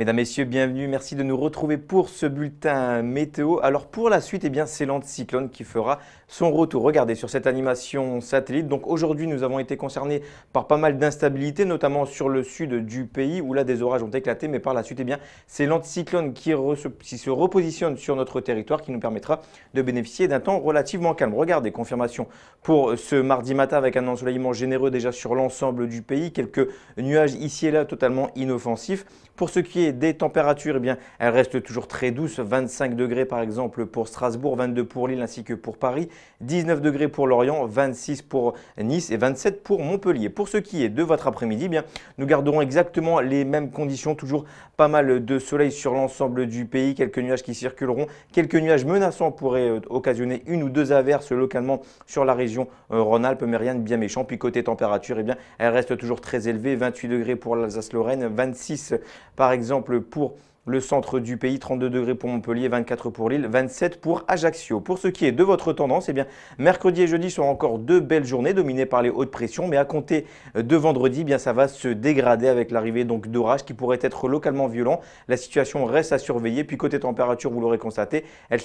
Mesdames, Messieurs, bienvenue. Merci de nous retrouver pour ce bulletin météo. Alors pour la suite, eh bien, c'est l'anticyclone qui fera son retour. Regardez sur cette animation satellite. Donc aujourd'hui, nous avons été concernés par pas mal d'instabilité, notamment sur le sud du pays où là des orages ont éclaté. Mais par la suite, eh bien, c'est l'anticyclone qui, qui se repositionne sur notre territoire qui nous permettra de bénéficier d'un temps relativement calme. Regardez, confirmation pour ce mardi matin avec un ensoleillement généreux déjà sur l'ensemble du pays. Quelques nuages ici et là totalement inoffensifs. Pour ce qui est des températures, et eh bien, elles restent toujours très douce, 25 degrés par exemple pour Strasbourg, 22 pour Lille ainsi que pour Paris, 19 degrés pour Lorient, 26 pour Nice et 27 pour Montpellier. Pour ce qui est de votre après-midi, eh bien, nous garderons exactement les mêmes conditions, toujours pas mal de soleil sur l'ensemble du pays, quelques nuages qui circuleront, quelques nuages menaçants pourraient euh, occasionner une ou deux averses localement sur la région euh, Rhône-Alpes, mais rien de bien méchant. Puis côté température, et eh bien, elle reste toujours très élevée, 28 degrés pour l'Alsace-Lorraine, 26 par exemple exemple, pour le centre du pays, 32 degrés pour Montpellier, 24 pour Lille, 27 pour Ajaccio. Pour ce qui est de votre tendance, eh bien, mercredi et jeudi sont encore deux belles journées dominées par les hautes pressions, mais à compter de vendredi, eh bien, ça va se dégrader avec l'arrivée donc d'orages qui pourraient être localement violents. La situation reste à surveiller. Puis côté température, vous l'aurez constaté, elles,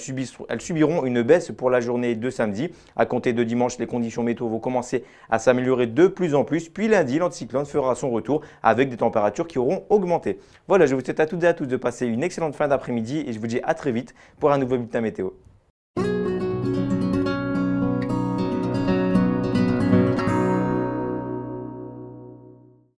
elles subiront une baisse pour la journée de samedi. À compter de dimanche, les conditions météo vont commencer à s'améliorer de plus en plus. Puis lundi, l'anticyclone fera son retour avec des températures qui auront augmenté. Voilà, je vous souhaite à toutes et à tous de passer c'est une excellente fin d'après-midi et je vous dis à très vite pour un nouveau bulletin météo.